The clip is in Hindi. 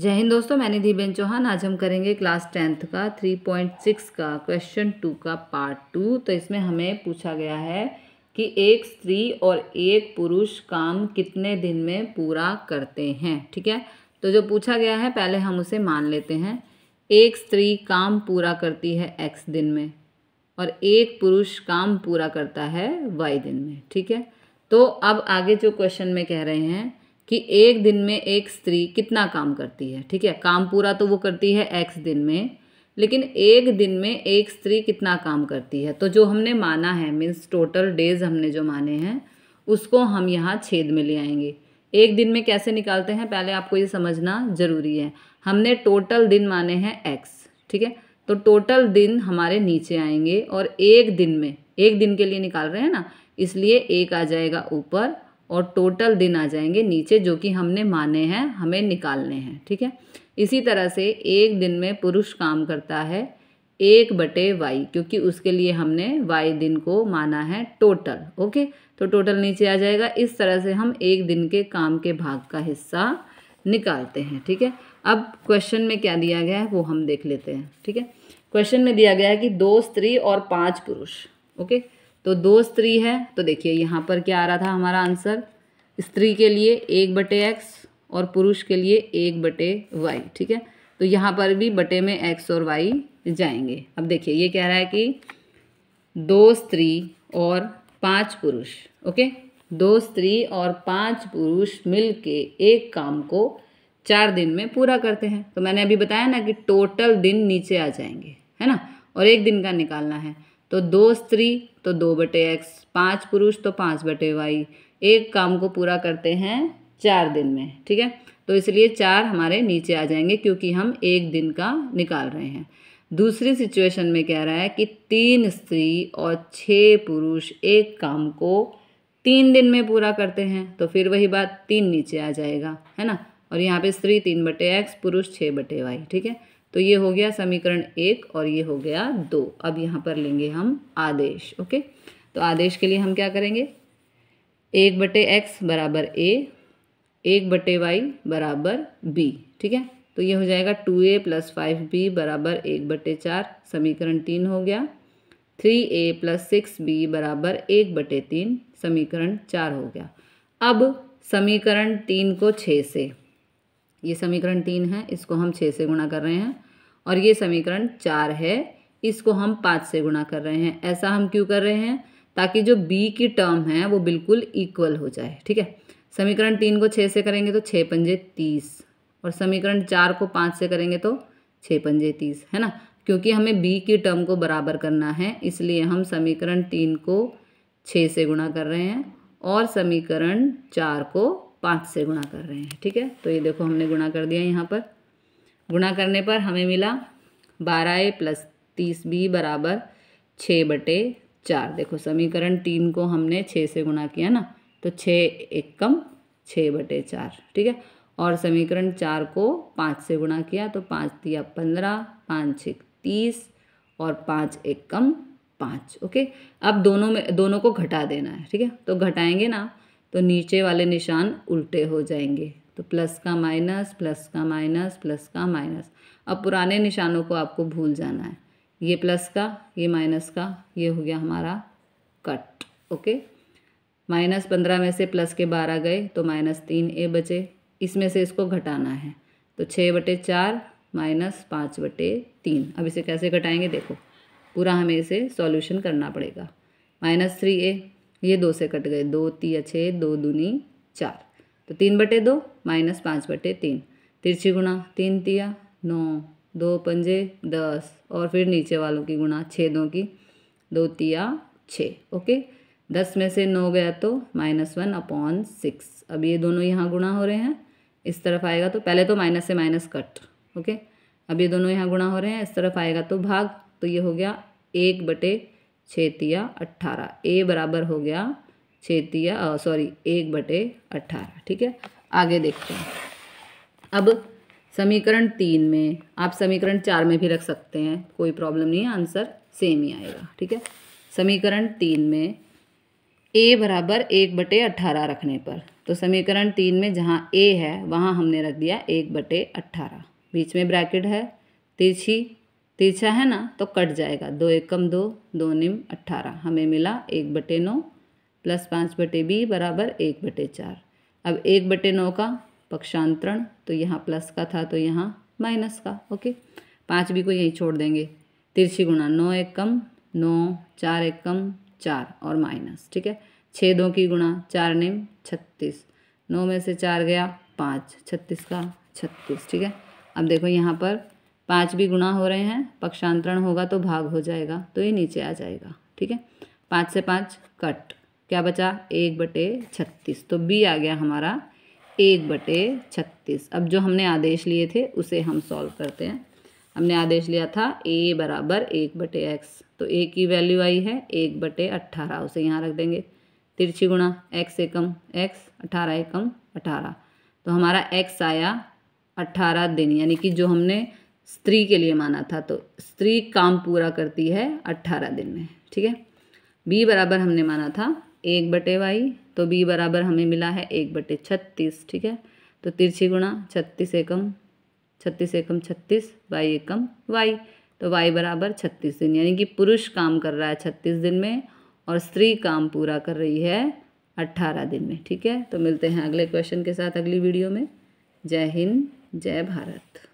जय हिंद दोस्तों निधि बेन चौहान आज हम करेंगे क्लास टेंथ का थ्री पॉइंट सिक्स का क्वेश्चन टू का पार्ट टू तो इसमें हमें पूछा गया है कि एक स्त्री और एक पुरुष काम कितने दिन में पूरा करते हैं ठीक है तो जो पूछा गया है पहले हम उसे मान लेते हैं एक स्त्री काम पूरा करती है एक्स दिन में और एक पुरुष काम पूरा करता है वाई दिन में ठीक है तो अब आगे जो क्वेश्चन में कह रहे हैं कि एक दिन में एक स्त्री कितना काम करती है ठीक है काम पूरा तो वो करती है एक्स दिन में लेकिन एक दिन में एक स्त्री कितना काम करती है तो जो हमने माना है मीन्स टोटल डेज हमने जो माने हैं उसको हम यहाँ छेद में ले आएंगे एक दिन में कैसे निकालते हैं पहले आपको ये समझना ज़रूरी है हमने टोटल दिन माने हैं एक्स ठीक है तो टोटल दिन हमारे नीचे आएंगे और एक दिन में एक दिन के लिए निकाल रहे हैं ना इसलिए एक आ जाएगा ऊपर और टोटल दिन आ जाएंगे नीचे जो कि हमने माने हैं हमें निकालने हैं ठीक है इसी तरह से एक दिन में पुरुष काम करता है एक बटे वाई क्योंकि उसके लिए हमने वाई दिन को माना है टोटल ओके तो टोटल नीचे आ जाएगा इस तरह से हम एक दिन के काम के भाग का हिस्सा निकालते हैं ठीक है अब क्वेश्चन में क्या दिया गया है वो हम देख लेते हैं ठीक है क्वेश्चन में दिया गया है कि दो स्त्री और पांच पुरुष ओके तो दो स्त्री है तो देखिए यहाँ पर क्या आ रहा था हमारा आंसर स्त्री के लिए एक बटे एक्स और पुरुष के लिए एक बटे वाई ठीक है तो यहाँ पर भी बटे में एक्स और वाई जाएंगे अब देखिए ये कह रहा है कि दो स्त्री और पांच पुरुष ओके दो स्त्री और पांच पुरुष मिलके एक काम को चार दिन में पूरा करते हैं तो मैंने अभी बताया ना कि टोटल दिन नीचे आ जाएंगे है ना और एक दिन का निकालना है तो दो स्त्री तो दो बटे एक्स पाँच पुरुष तो पाँच बटे वाई एक काम को पूरा करते हैं चार दिन में ठीक है तो इसलिए चार हमारे नीचे आ जाएंगे क्योंकि हम एक दिन का निकाल रहे हैं दूसरी सिचुएशन में कह रहा है कि तीन स्त्री और छः पुरुष एक काम को तीन दिन में पूरा करते हैं तो फिर वही बात तीन नीचे आ जाएगा है ना और यहाँ पे स्त्री तीन बटे एक्स पुरुष छः बटे वाई ठीक है तो ये हो गया समीकरण एक और ये हो गया दो अब यहाँ पर लेंगे हम आदेश ओके तो आदेश के लिए हम क्या करेंगे एक बटे एक्स बराबर ए एक बटे वाई बराबर बी ठीक है तो ये हो जाएगा two A plus five B बराबर एक बटे चार समीकरण तीन हो गया three A plus six B बराबर एक बटे तीन समीकरण चार हो गया अब समीकरण तीन को छः से ये समीकरण तीन है इसको हम छः से गुणा कर रहे हैं और ये समीकरण चार है इसको हम पाँच से गुणा कर रहे हैं ऐसा हम क्यों कर रहे हैं ताकि जो बी की टर्म है वो बिल्कुल इक्वल हो जाए ठीक है समीकरण तीन को छः से करेंगे तो छः पंजे तीस और समीकरण चार को पाँच से करेंगे तो छः पंजे तीस है ना क्योंकि हमें बी की टर्म को बराबर करना है इसलिए हम समीकरण तीन को छः से गुणा कर रहे हैं और समीकरण चार को पाँच से गुणा कर रहे हैं ठीक है तो ये देखो हमने गुणा कर दिया यहाँ पर गुणा करने पर हमें मिला बारह ए प्लस तीस बी बराबर छः बटे चार देखो समीकरण तीन को हमने छः से गुणा किया ना तो छः एक कम छः बटे चार ठीक है और समीकरण चार को पाँच से गुणा किया तो पाँच दिया पंद्रह पाँच एक तीस और पाँच एक कम पाँच ओके अब दोनों में दोनों को घटा देना है ठीक है तो घटाएंगे ना तो नीचे वाले निशान उल्टे हो जाएंगे तो प्लस का माइनस प्लस का माइनस प्लस का माइनस अब पुराने निशानों को आपको भूल जाना है ये प्लस का ये माइनस का ये हो गया हमारा कट ओके माइनस पंद्रह में से प्लस के बारह गए तो माइनस तीन ए बचे इसमें से इसको घटाना है तो छः बटे चार माइनस पाँच बटे तीन अब इसे कैसे घटाएंगे देखो पूरा हमें इसे सॉल्यूशन करना पड़ेगा माइनस थ्री ए ये दो से कट गए दो तिया छः दो दूनी चार तो तीन बटे दो माइनस पाँच बटे तीन तिरछी गुणा तीन तिया नौ दो पंजे दस और फिर नीचे वालों की गुणा छः दो की दो तिया छः ओके दस में से नौ गया तो माइनस वन अपॉन सिक्स अब ये दोनों यहाँ गुणा हो रहे हैं इस तरफ आएगा तो पहले तो माइनस से माइनस कट ओके अब ये दोनों यहाँ गुणा हो रहे हैं इस तरफ आएगा तो भाग तो ये हो गया एक बटे छेतिया अट्ठारह ए बराबर हो गया छेतिया सॉरी एक बटे अट्ठारह ठीक है आगे देखते हैं अब समीकरण तीन में आप समीकरण चार में भी रख सकते हैं कोई प्रॉब्लम नहीं है आंसर सेम ही आएगा ठीक है समीकरण तीन में ए बराबर एक बटे अट्ठारह रखने पर तो समीकरण तीन में जहाँ ए है वहाँ हमने रख दिया एक बटे अट्ठारह बीच में ब्रैकेट है तिरछी तिरछा है ना तो कट जाएगा दो एकम दो दो निम अट्ठारह हमें मिला एक बटे नौ प्लस पाँच बटे बी बराबर एक बटे चार अब एक बटे नौ का पक्षांतरण तो यहाँ प्लस का था तो यहाँ माइनस का ओके पाँच बी को यहीं छोड़ देंगे तिरछी गुणा नौ एक कम नौ चार एक कम चार और माइनस ठीक है छः दो की गुणा चार निम छत्तीस नौ में से चार गया पाँच छत्तीस का छत्तीस ठीक है अब देखो यहाँ पर पाँच भी गुणा हो रहे हैं पक्षांतरण होगा तो भाग हो जाएगा तो ये नीचे आ जाएगा ठीक है पाँच से पाँच कट क्या बचा एक बटे छत्तीस तो बी आ गया हमारा एक बटे छत्तीस अब जो हमने आदेश लिए थे उसे हम सॉल्व करते हैं हमने आदेश लिया था ए बराबर एक बटे एक्स तो ए की वैल्यू आई है एक बटे अट्ठारह उसे यहाँ रख देंगे तिरछी गुणा एक्स एकम एक्स अठारह एकम अठारह तो हमारा एक्स आया अट्ठारह दिन यानी कि जो हमने स्त्री के लिए माना था तो स्त्री काम पूरा करती है अट्ठारह दिन में ठीक है बी बराबर हमने माना था एक बटे वाई तो बी बराबर हमें मिला है एक बटे छत्तीस ठीक है तो तिरछी गुणा छत्तीस एकम छत्तीस एकम छत्तीस वाई एकम वाई तो वाई बराबर छत्तीस दिन यानी कि पुरुष काम कर रहा है छत्तीस दिन में और स्त्री काम पूरा कर रही है अट्ठारह दिन में ठीक है तो मिलते हैं अगले क्वेश्चन के साथ अगली वीडियो में जय हिंद जय भारत